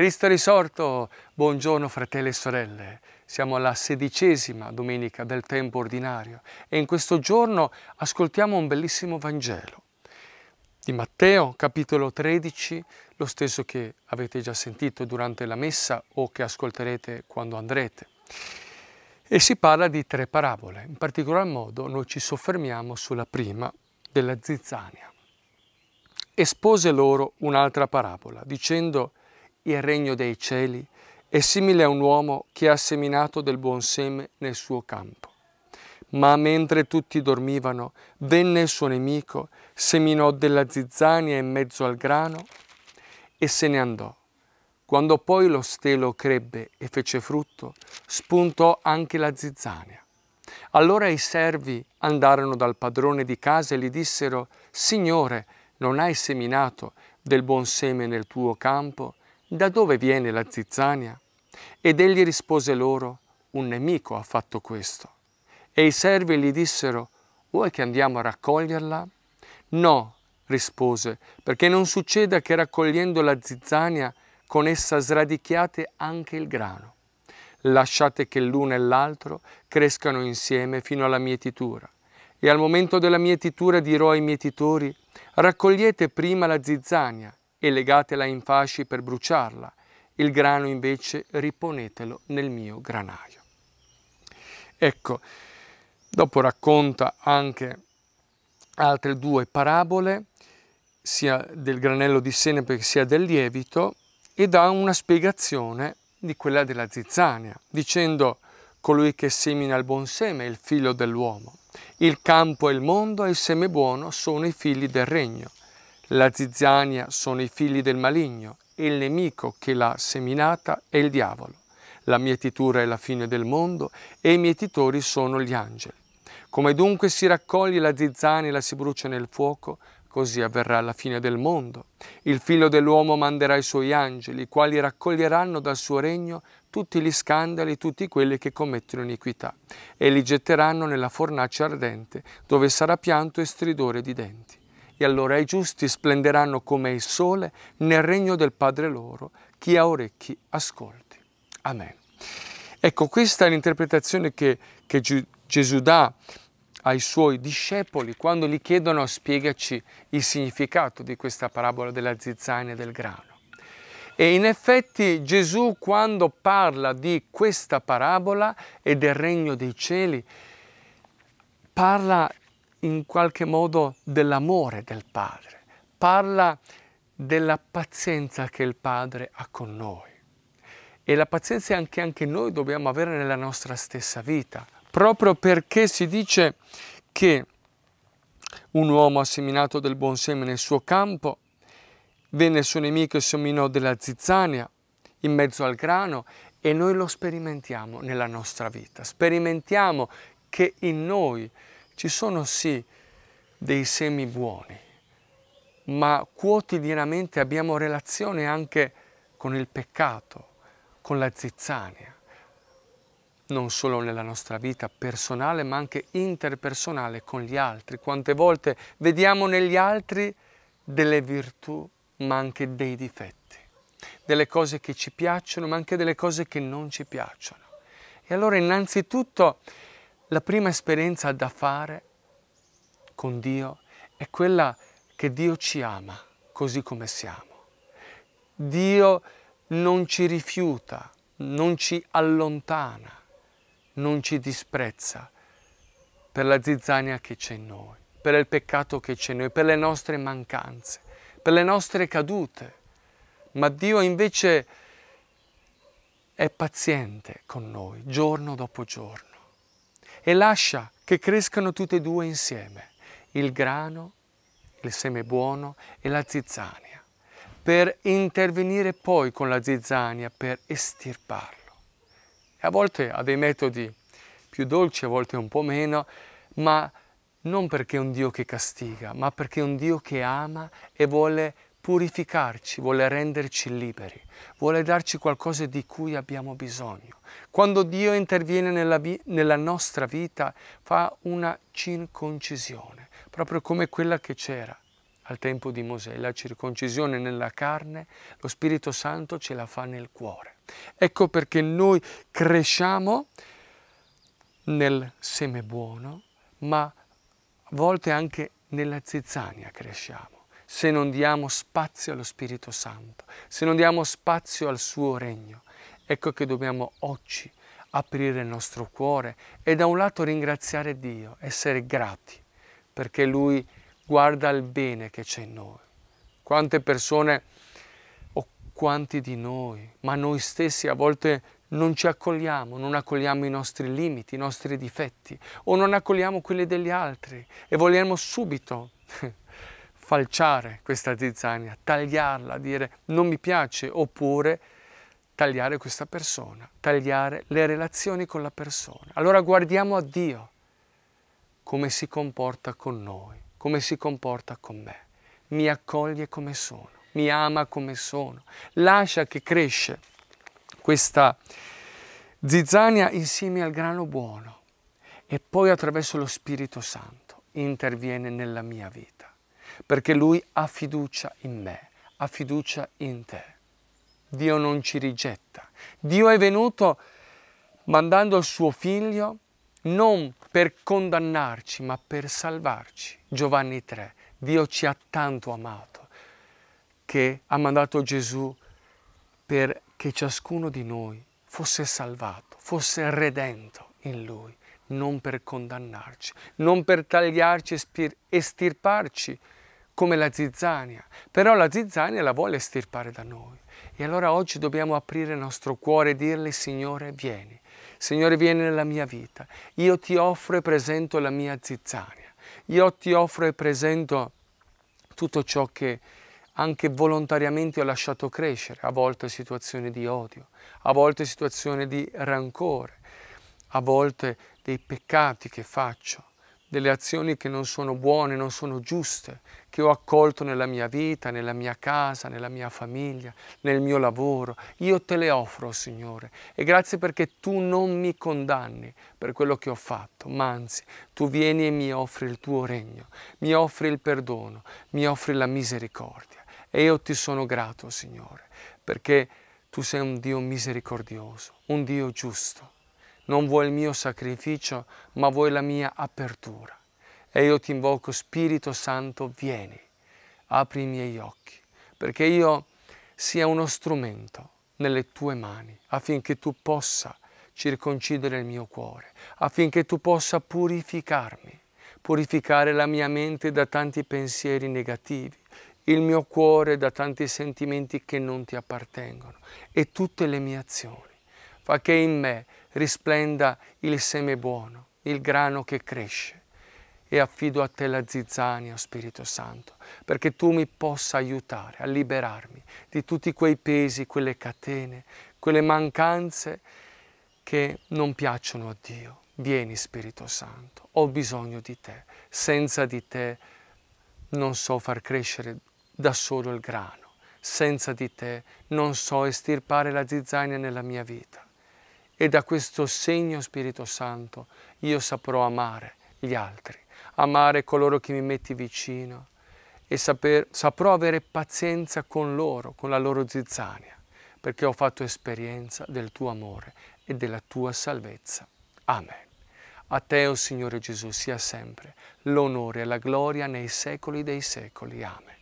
Cristo risorto, buongiorno fratelli e sorelle. Siamo alla sedicesima domenica del tempo ordinario e in questo giorno ascoltiamo un bellissimo Vangelo di Matteo, capitolo 13, lo stesso che avete già sentito durante la messa o che ascolterete quando andrete. E si parla di tre parabole, in particolar modo noi ci soffermiamo sulla prima della zizzania. Espose loro un'altra parabola, dicendo il regno dei cieli è simile a un uomo che ha seminato del buon seme nel suo campo. Ma mentre tutti dormivano, venne il suo nemico, seminò della zizzania in mezzo al grano e se ne andò. Quando poi lo stelo crebbe e fece frutto, spuntò anche la zizzania. Allora i servi andarono dal padrone di casa e gli dissero, Signore, non hai seminato del buon seme nel tuo campo? da dove viene la zizzania? Ed egli rispose loro, un nemico ha fatto questo. E i servi gli dissero, vuoi che andiamo a raccoglierla? No, rispose, perché non succeda che raccogliendo la zizzania con essa sradichiate anche il grano. Lasciate che l'uno e l'altro crescano insieme fino alla mietitura. E al momento della mietitura dirò ai mietitori, raccogliete prima la zizzania e legatela in fasci per bruciarla. Il grano invece riponetelo nel mio granaio. Ecco, dopo racconta anche altre due parabole, sia del granello di senape che sia del lievito, e dà una spiegazione di quella della zizzania, dicendo colui che semina il buon seme è il figlio dell'uomo. Il campo è il mondo e il seme buono sono i figli del regno. La zizzania sono i figli del maligno e il nemico che l'ha seminata è il diavolo. La mietitura è la fine del mondo e i mietitori sono gli angeli. Come dunque si raccoglie la zizzania e la si brucia nel fuoco, così avverrà la fine del mondo. Il figlio dell'uomo manderà i suoi angeli, i quali raccoglieranno dal suo regno tutti gli scandali, e tutti quelli che commettono iniquità, e li getteranno nella fornace ardente, dove sarà pianto e stridore di denti e allora i giusti splenderanno come il sole nel regno del Padre loro. Chi ha orecchi ascolti. Amen. Ecco, questa è l'interpretazione che, che Gesù dà ai suoi discepoli quando gli chiedono spiegaci il significato di questa parabola della zizzania e del grano. E in effetti Gesù quando parla di questa parabola e del regno dei cieli, parla in qualche modo dell'amore del Padre, parla della pazienza che il Padre ha con noi. E la pazienza che anche, anche noi dobbiamo avere nella nostra stessa vita, proprio perché si dice che un uomo ha seminato del buon seme nel suo campo, venne il suo nemico e seminò della zizzania in mezzo al grano e noi lo sperimentiamo nella nostra vita, sperimentiamo che in noi ci sono sì dei semi buoni, ma quotidianamente abbiamo relazione anche con il peccato, con la zizzania, non solo nella nostra vita personale, ma anche interpersonale con gli altri. Quante volte vediamo negli altri delle virtù, ma anche dei difetti, delle cose che ci piacciono, ma anche delle cose che non ci piacciono. E allora innanzitutto la prima esperienza da fare con Dio è quella che Dio ci ama così come siamo. Dio non ci rifiuta, non ci allontana, non ci disprezza per la zizzania che c'è in noi, per il peccato che c'è in noi, per le nostre mancanze, per le nostre cadute. Ma Dio invece è paziente con noi giorno dopo giorno e lascia che crescano tutte e due insieme, il grano, il seme buono e la zizzania, per intervenire poi con la zizzania per estirparlo. E a volte ha dei metodi più dolci, a volte un po' meno, ma non perché è un Dio che castiga, ma perché è un Dio che ama e vuole purificarci, vuole renderci liberi, vuole darci qualcosa di cui abbiamo bisogno. Quando Dio interviene nella, vi nella nostra vita fa una circoncisione, proprio come quella che c'era al tempo di Mosè. La circoncisione nella carne, lo Spirito Santo ce la fa nel cuore. Ecco perché noi cresciamo nel seme buono, ma a volte anche nella zizzania cresciamo se non diamo spazio allo Spirito Santo, se non diamo spazio al suo regno. Ecco che dobbiamo oggi aprire il nostro cuore e da un lato ringraziare Dio, essere grati, perché Lui guarda il bene che c'è in noi. Quante persone o quanti di noi, ma noi stessi a volte non ci accogliamo, non accogliamo i nostri limiti, i nostri difetti o non accogliamo quelli degli altri e vogliamo subito falciare questa zizzania, tagliarla, dire non mi piace oppure tagliare questa persona, tagliare le relazioni con la persona. Allora guardiamo a Dio come si comporta con noi, come si comporta con me. Mi accoglie come sono, mi ama come sono. Lascia che cresce questa zizzania insieme al grano buono e poi attraverso lo Spirito Santo interviene nella mia vita perché Lui ha fiducia in me, ha fiducia in te. Dio non ci rigetta. Dio è venuto mandando il suo figlio non per condannarci, ma per salvarci. Giovanni 3. Dio ci ha tanto amato che ha mandato Gesù perché ciascuno di noi fosse salvato, fosse redento in Lui, non per condannarci, non per tagliarci, e estirparci come la zizzania, però la zizzania la vuole estirpare da noi. E allora oggi dobbiamo aprire il nostro cuore e dirle Signore vieni, Signore vieni nella mia vita, io ti offro e presento la mia zizzania, io ti offro e presento tutto ciò che anche volontariamente ho lasciato crescere, a volte situazioni di odio, a volte situazioni di rancore, a volte dei peccati che faccio, delle azioni che non sono buone, non sono giuste, che ho accolto nella mia vita, nella mia casa, nella mia famiglia, nel mio lavoro. Io te le offro, Signore, e grazie perché tu non mi condanni per quello che ho fatto, ma anzi, tu vieni e mi offri il tuo regno, mi offri il perdono, mi offri la misericordia. E io ti sono grato, Signore, perché tu sei un Dio misericordioso, un Dio giusto non vuoi il mio sacrificio, ma vuoi la mia apertura. E io ti invoco, Spirito Santo, vieni, apri i miei occhi, perché io sia uno strumento nelle tue mani, affinché tu possa circoncidere il mio cuore, affinché tu possa purificarmi, purificare la mia mente da tanti pensieri negativi, il mio cuore da tanti sentimenti che non ti appartengono e tutte le mie azioni. Fa che in me risplenda il seme buono, il grano che cresce. E affido a te la zizzania, Spirito Santo, perché tu mi possa aiutare a liberarmi di tutti quei pesi, quelle catene, quelle mancanze che non piacciono a Dio. Vieni Spirito Santo, ho bisogno di te. Senza di te non so far crescere da solo il grano. Senza di te non so estirpare la zizzania nella mia vita e da questo segno Spirito Santo io saprò amare gli altri, amare coloro che mi metti vicino e saper, saprò avere pazienza con loro, con la loro zizzania, perché ho fatto esperienza del tuo amore e della tua salvezza. Amen. A te, o oh Signore Gesù, sia sempre l'onore e la gloria nei secoli dei secoli. Amen.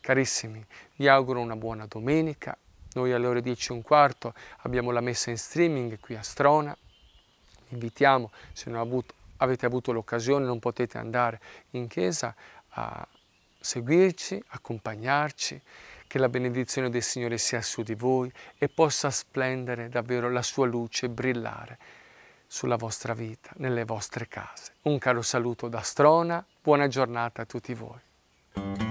Carissimi, vi auguro una buona domenica noi alle ore 10 e un quarto abbiamo la messa in streaming qui a Strona. Vi invitiamo, se non avuto, avete avuto l'occasione, non potete andare in chiesa, a seguirci, accompagnarci, che la benedizione del Signore sia su di voi e possa splendere davvero la sua luce, brillare sulla vostra vita, nelle vostre case. Un caro saluto da Strona, buona giornata a tutti voi.